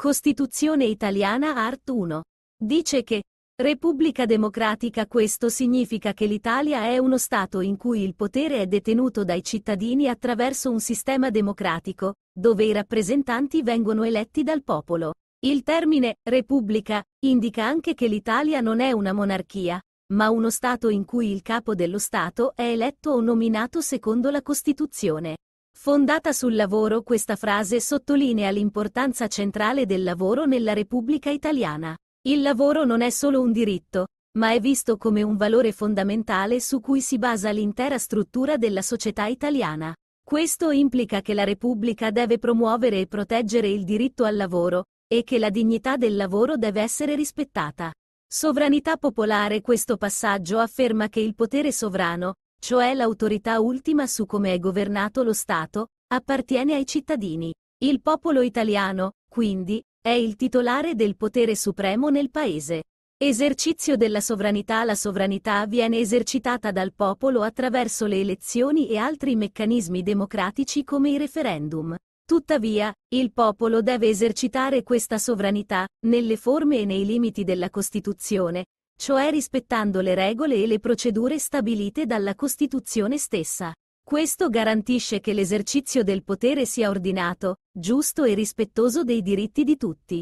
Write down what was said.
Costituzione italiana Art 1. Dice che Repubblica democratica questo significa che l'Italia è uno Stato in cui il potere è detenuto dai cittadini attraverso un sistema democratico, dove i rappresentanti vengono eletti dal popolo. Il termine Repubblica indica anche che l'Italia non è una monarchia, ma uno Stato in cui il capo dello Stato è eletto o nominato secondo la Costituzione. Fondata sul lavoro questa frase sottolinea l'importanza centrale del lavoro nella Repubblica Italiana. Il lavoro non è solo un diritto, ma è visto come un valore fondamentale su cui si basa l'intera struttura della società italiana. Questo implica che la Repubblica deve promuovere e proteggere il diritto al lavoro, e che la dignità del lavoro deve essere rispettata. Sovranità popolare Questo passaggio afferma che il potere sovrano, cioè l'autorità ultima su come è governato lo Stato, appartiene ai cittadini. Il popolo italiano, quindi, è il titolare del potere supremo nel paese. Esercizio della sovranità La sovranità viene esercitata dal popolo attraverso le elezioni e altri meccanismi democratici come i referendum. Tuttavia, il popolo deve esercitare questa sovranità, nelle forme e nei limiti della Costituzione, cioè rispettando le regole e le procedure stabilite dalla Costituzione stessa. Questo garantisce che l'esercizio del potere sia ordinato, giusto e rispettoso dei diritti di tutti.